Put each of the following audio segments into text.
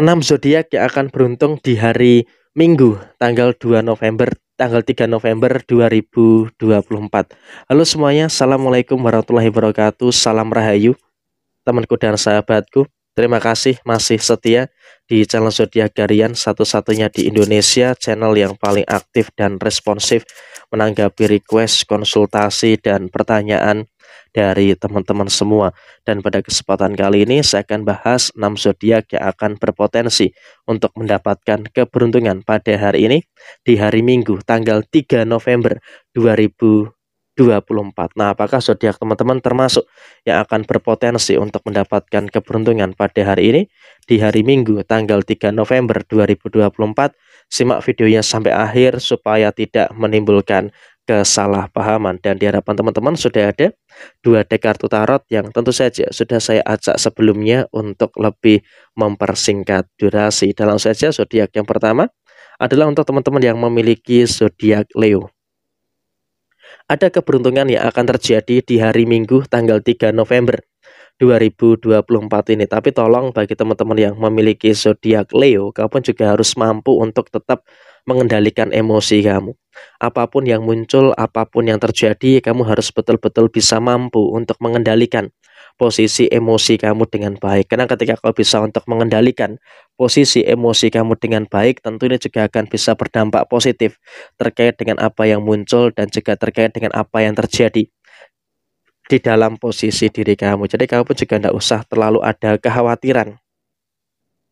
6 zodiak yang akan beruntung di hari Minggu tanggal 2 November tanggal 3 November 2024. Halo semuanya, Assalamualaikum warahmatullahi wabarakatuh. Salam Rahayu, temanku dan sahabatku. Terima kasih masih setia di channel Zodiak Garian satu-satunya di Indonesia, channel yang paling aktif dan responsif menanggapi request, konsultasi, dan pertanyaan dari teman-teman semua. Dan pada kesempatan kali ini saya akan bahas 6 zodiak yang akan berpotensi untuk mendapatkan keberuntungan pada hari ini di hari Minggu tanggal 3 November 2000 24. Nah, apakah zodiak teman-teman termasuk yang akan berpotensi untuk mendapatkan keberuntungan pada hari ini di hari Minggu tanggal 3 November 2024? Simak videonya sampai akhir supaya tidak menimbulkan kesalahpahaman dan di hadapan teman-teman sudah ada dua deck kartu tarot yang tentu saja sudah saya ajak sebelumnya untuk lebih mempersingkat durasi. Dalam saja zodiak yang pertama adalah untuk teman-teman yang memiliki zodiak Leo. Ada keberuntungan yang akan terjadi di hari Minggu tanggal 3 November 2024 ini. Tapi tolong bagi teman-teman yang memiliki zodiak Leo, kamu juga harus mampu untuk tetap mengendalikan emosi kamu apapun yang muncul, apapun yang terjadi, kamu harus betul-betul bisa mampu untuk mengendalikan posisi emosi kamu dengan baik. Karena ketika kau bisa untuk mengendalikan posisi emosi kamu dengan baik, tentu ini juga akan bisa berdampak positif terkait dengan apa yang muncul dan juga terkait dengan apa yang terjadi di dalam posisi diri kamu. Jadi kamu pun juga tidak usah terlalu ada kekhawatiran.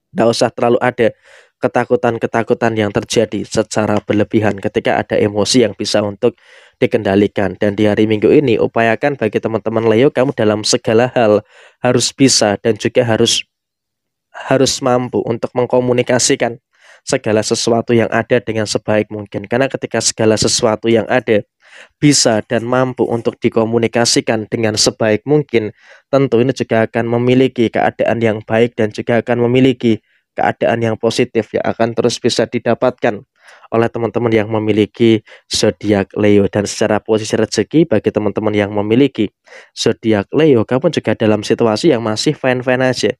Tidak usah terlalu ada ketakutan-ketakutan yang terjadi secara berlebihan ketika ada emosi yang bisa untuk dikendalikan. Dan di hari Minggu ini upayakan bagi teman-teman Leo kamu dalam segala hal harus bisa dan juga harus harus mampu untuk mengkomunikasikan segala sesuatu yang ada dengan sebaik mungkin. Karena ketika segala sesuatu yang ada bisa dan mampu untuk dikomunikasikan dengan sebaik mungkin, tentu ini juga akan memiliki keadaan yang baik dan juga akan memiliki keadaan yang positif yang akan terus bisa didapatkan oleh teman-teman yang memiliki zodiak Leo dan secara posisi rezeki bagi teman-teman yang memiliki zodiak Leo kamu juga dalam situasi yang masih fine-fine aja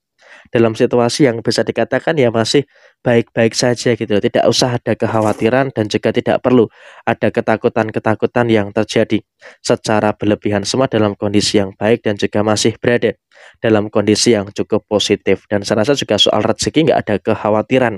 dalam situasi yang bisa dikatakan ya masih baik-baik saja gitu tidak usah ada kekhawatiran dan juga tidak perlu ada ketakutan-ketakutan yang terjadi secara berlebihan semua dalam kondisi yang baik dan juga masih berada dalam kondisi yang cukup positif dan saya rasa juga soal rezeki nggak ada kekhawatiran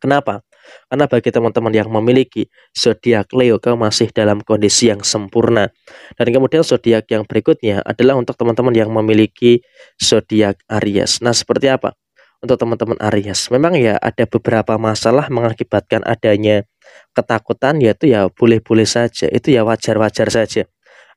kenapa karena bagi teman-teman yang memiliki zodiak Leo masih dalam kondisi yang sempurna. Dan kemudian zodiak yang berikutnya adalah untuk teman-teman yang memiliki zodiak Aries. Nah, seperti apa? Untuk teman-teman Aries, memang ya ada beberapa masalah mengakibatkan adanya ketakutan yaitu ya boleh-boleh saja, itu ya wajar-wajar saja.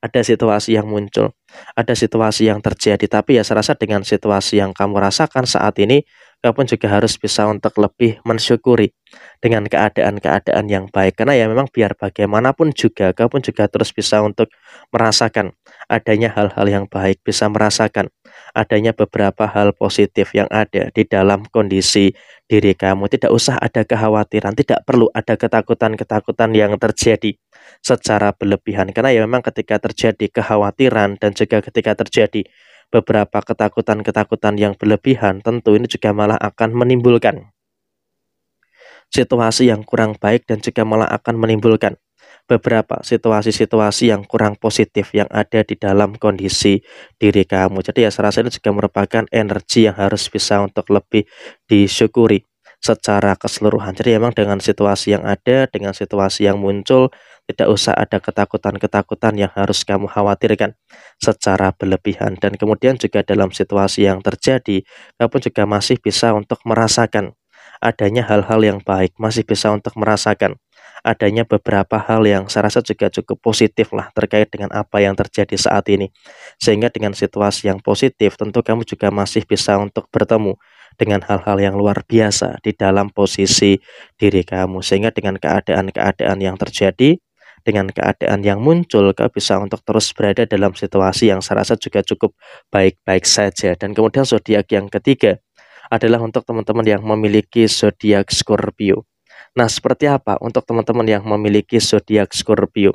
Ada situasi yang muncul ada situasi yang terjadi tapi ya serasa dengan situasi yang kamu rasakan saat ini kamu pun juga harus bisa untuk lebih mensyukuri dengan keadaan-keadaan yang baik karena ya memang biar bagaimanapun juga kamu pun juga terus bisa untuk merasakan adanya hal-hal yang baik bisa merasakan adanya beberapa hal positif yang ada di dalam kondisi diri kamu tidak usah ada kekhawatiran tidak perlu ada ketakutan-ketakutan yang terjadi secara berlebihan karena ya memang ketika terjadi kekhawatiran dan juga ketika terjadi beberapa ketakutan-ketakutan yang berlebihan tentu ini juga malah akan menimbulkan situasi yang kurang baik dan juga malah akan menimbulkan beberapa situasi-situasi yang kurang positif yang ada di dalam kondisi diri kamu. Jadi ya saya rasa ini juga merupakan energi yang harus bisa untuk lebih disyukuri secara keseluruhan. Jadi emang dengan situasi yang ada, dengan situasi yang muncul, tidak usah ada ketakutan-ketakutan yang harus kamu khawatirkan secara berlebihan. Dan kemudian juga dalam situasi yang terjadi, kamu juga masih bisa untuk merasakan adanya hal-hal yang baik, masih bisa untuk merasakan adanya beberapa hal yang saya rasa juga cukup positif lah terkait dengan apa yang terjadi saat ini. Sehingga dengan situasi yang positif tentu kamu juga masih bisa untuk bertemu dengan hal-hal yang luar biasa di dalam posisi diri kamu sehingga dengan keadaan-keadaan yang terjadi dengan keadaan yang muncul kau bisa untuk terus berada dalam situasi yang saya rasa juga cukup baik-baik saja dan kemudian zodiak yang ketiga adalah untuk teman-teman yang memiliki zodiak Scorpio. Nah, seperti apa untuk teman-teman yang memiliki zodiak Scorpio?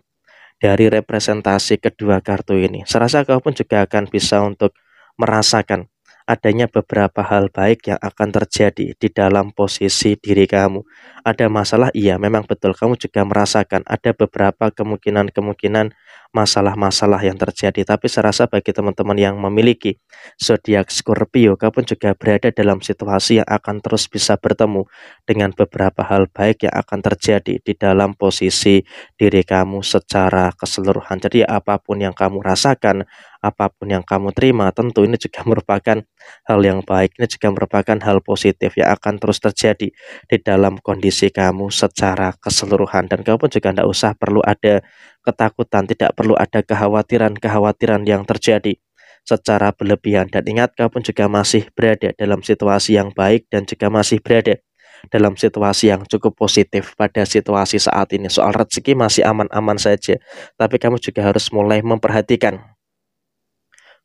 Dari representasi kedua kartu ini, saya rasa kau pun juga akan bisa untuk merasakan adanya beberapa hal baik yang akan terjadi di dalam posisi diri kamu. Ada masalah, iya, memang betul. Kamu juga merasakan ada beberapa kemungkinan-kemungkinan masalah-masalah yang terjadi. Tapi saya rasa bagi teman-teman yang memiliki zodiak Scorpio, kapan juga berada dalam situasi yang akan terus bisa bertemu dengan beberapa hal baik yang akan terjadi di dalam posisi diri kamu secara keseluruhan. Jadi apapun yang kamu rasakan, apapun yang kamu terima, tentu ini juga merupakan hal yang baik. Ini juga merupakan hal positif yang akan terus terjadi di dalam kondisi kamu secara keseluruhan. Dan kamu juga tidak usah perlu ada ketakutan, tidak perlu ada kekhawatiran-kekhawatiran yang terjadi secara berlebihan. Dan ingat, kau pun juga masih berada dalam situasi yang baik dan juga masih berada dalam situasi yang cukup positif pada situasi saat ini. Soal rezeki masih aman-aman saja, tapi kamu juga harus mulai memperhatikan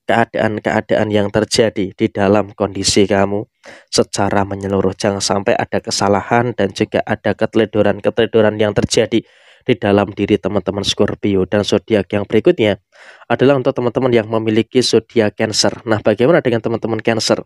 keadaan-keadaan yang terjadi di dalam kondisi kamu secara menyeluruh. Jangan sampai ada kesalahan dan juga ada keteledoran-keteledoran yang terjadi di dalam diri teman-teman Scorpio dan zodiak yang berikutnya adalah untuk teman-teman yang memiliki zodiak Cancer. Nah, bagaimana dengan teman-teman Cancer?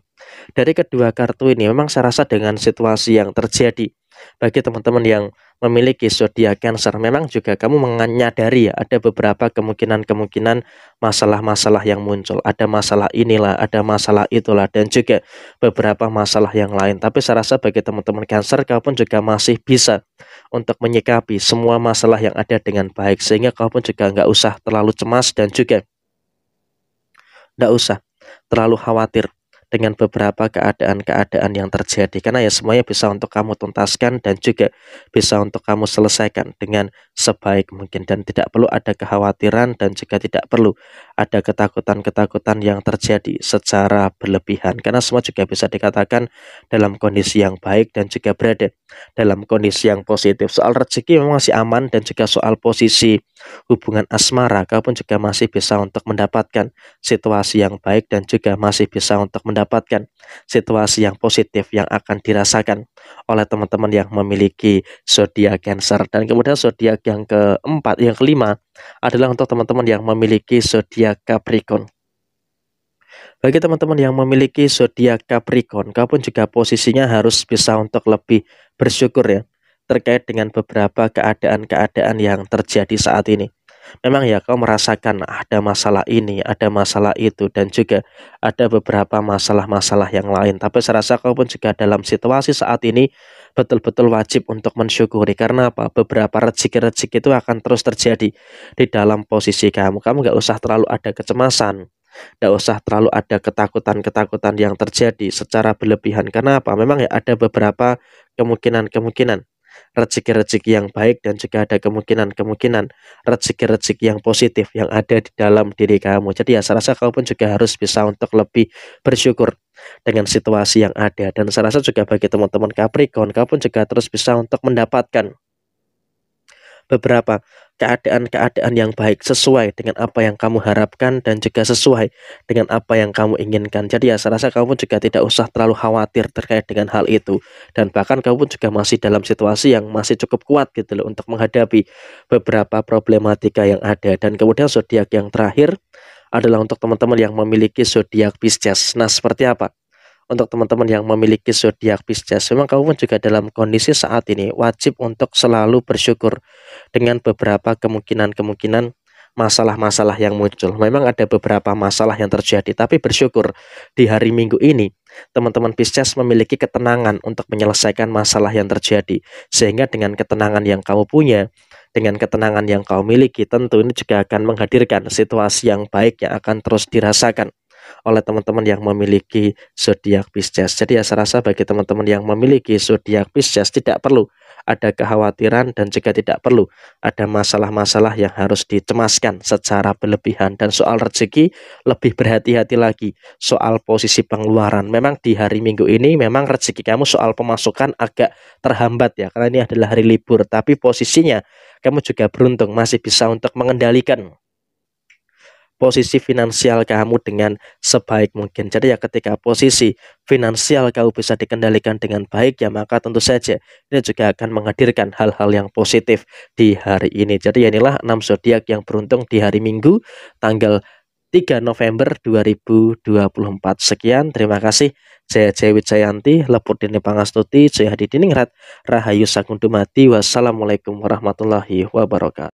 Dari kedua kartu ini memang saya rasa dengan situasi yang terjadi bagi teman-teman yang memiliki zodiak Cancer, memang juga kamu menyadari ya ada beberapa kemungkinan-kemungkinan masalah-masalah yang muncul. Ada masalah inilah, ada masalah itulah dan juga beberapa masalah yang lain. Tapi saya rasa bagi teman-teman Cancer kamu pun juga masih bisa untuk menyikapi semua masalah yang ada dengan baik sehingga kau juga nggak usah terlalu cemas dan juga nggak usah terlalu khawatir dengan beberapa keadaan-keadaan yang terjadi karena ya semuanya bisa untuk kamu tuntaskan dan juga bisa untuk kamu selesaikan dengan sebaik mungkin dan tidak perlu ada kekhawatiran dan juga tidak perlu ada ketakutan-ketakutan yang terjadi secara berlebihan karena semua juga bisa dikatakan dalam kondisi yang baik dan juga berada dalam kondisi yang positif. Soal rezeki memang masih aman dan juga soal posisi hubungan asmara kau pun juga masih bisa untuk mendapatkan situasi yang baik dan juga masih bisa untuk mendapatkan situasi yang positif yang akan dirasakan oleh teman-teman yang memiliki zodiak Cancer. Dan kemudian zodiak yang keempat, yang kelima adalah untuk teman-teman yang memiliki zodiak Capricorn. Bagi teman-teman yang memiliki zodiak Capricorn, kau pun juga posisinya harus bisa untuk lebih bersyukur ya terkait dengan beberapa keadaan-keadaan yang terjadi saat ini. Memang ya kau merasakan ada masalah ini, ada masalah itu dan juga ada beberapa masalah-masalah yang lain. Tapi saya rasa kau pun juga dalam situasi saat ini betul-betul wajib untuk mensyukuri karena apa? Beberapa rezeki-rezeki itu akan terus terjadi di dalam posisi kamu. Kamu nggak usah terlalu ada kecemasan tidak usah terlalu ada ketakutan-ketakutan yang terjadi secara berlebihan. Karena apa? Memang ya ada beberapa kemungkinan-kemungkinan rezeki-rezeki yang baik dan juga ada kemungkinan-kemungkinan rezeki-rezeki yang positif yang ada di dalam diri kamu. Jadi ya saya rasa kamu pun juga harus bisa untuk lebih bersyukur dengan situasi yang ada dan saya rasa juga bagi teman-teman Capricorn kamu pun juga terus bisa untuk mendapatkan beberapa keadaan-keadaan yang baik sesuai dengan apa yang kamu harapkan dan juga sesuai dengan apa yang kamu inginkan. Jadi ya saya rasa kamu pun juga tidak usah terlalu khawatir terkait dengan hal itu dan bahkan kamu pun juga masih dalam situasi yang masih cukup kuat gitu loh untuk menghadapi beberapa problematika yang ada dan kemudian zodiak yang terakhir adalah untuk teman-teman yang memiliki zodiak Pisces. Nah, seperti apa? untuk teman-teman yang memiliki zodiak Pisces, memang kamu pun juga dalam kondisi saat ini wajib untuk selalu bersyukur dengan beberapa kemungkinan-kemungkinan masalah-masalah yang muncul. Memang ada beberapa masalah yang terjadi, tapi bersyukur di hari Minggu ini teman-teman Pisces memiliki ketenangan untuk menyelesaikan masalah yang terjadi. Sehingga dengan ketenangan yang kamu punya, dengan ketenangan yang kau miliki, tentu ini juga akan menghadirkan situasi yang baik yang akan terus dirasakan oleh teman-teman yang memiliki zodiak Pisces. Jadi ya saya rasa bagi teman-teman yang memiliki zodiak Pisces tidak perlu ada kekhawatiran dan jika tidak perlu ada masalah-masalah yang harus dicemaskan secara berlebihan dan soal rezeki lebih berhati-hati lagi soal posisi pengeluaran memang di hari minggu ini memang rezeki kamu soal pemasukan agak terhambat ya karena ini adalah hari libur tapi posisinya kamu juga beruntung masih bisa untuk mengendalikan posisi finansial kamu dengan sebaik mungkin. Jadi ya ketika posisi finansial kamu bisa dikendalikan dengan baik ya maka tentu saja ini juga akan menghadirkan hal-hal yang positif di hari ini. Jadi ya inilah 6 zodiak yang beruntung di hari Minggu tanggal 3 November 2024. Sekian, terima kasih. Saya Cewit Sayanti Lepur Dini Pangastuti, Jaya Hadi Diningrat, Rahayu Sakundumati, Wassalamualaikum warahmatullahi wabarakatuh.